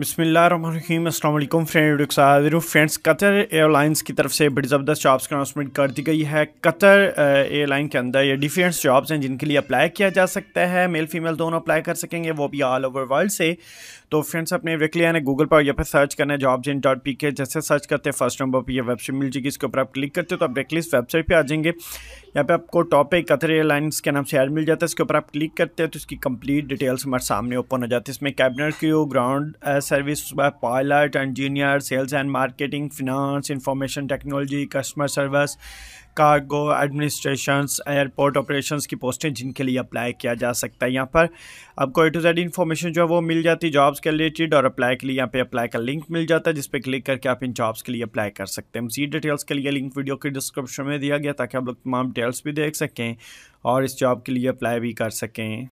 बसमीम अल्लाम friend friends Qatar airlines की तरफ से बड़ी ज़बरदस्त जॉब्स का अनाउंसमेंट कर दी गई है कतर एयरलाइन के अंदर ये डिफरेंट जॉब्स हैं जिनके लिए अप्लाई किया जा सकता है मेल फीमेल दोनों अप्लाई कर सकेंगे वो भी ऑल ओवर वर्ल्ड से तो फ्रेंड्स अपने वेकली यानी गूगल पर या फिर सर्च करना है जॉब्स इन डॉट पी के जैसे सर्च करते हैं फर्स्ट नंबर पर यह वेबसाइट मिल जाएगी इसके ऊपर आप क्लिक करते हो तो आप वेकली इस वेबसाइट पर आ जाएंगे यहाँ पे आपको टॉपिक कथर एयरलाइंस के नाम से ऐड मिल जाता है इसके ऊपर आप क्लिक करते हैं तो इसकी कंप्लीट डिटेल्स हमारे सामने ओपन हो जाती है इसमें cabinet crew ground service pilot engineer sales and marketing finance information technology customer service cargo administration airport operations की पोस्टें जिनके लिए अप्लाई किया जा सकता है यहाँ पर आपको ए टू जेड इन्फॉर्मेशन जो है वो मिल जाती है जॉब्स के रिलेटेड और अप्लाई के लिए यहाँ पे अप्लाई का लिंक मिल जाता है जिस पर क्लिक करके आप इन जॉब्स के लिए अप्लाई कर सकते हैं मजीद डिटेल्स के लिए लिंक वीडियो के डिस्क्रिप्शन में दिया गया ताकि आप लोग तमाम डिटेल्स डिटेल्स भी देख सकें और इस जॉब के लिए अप्लाई भी कर सकें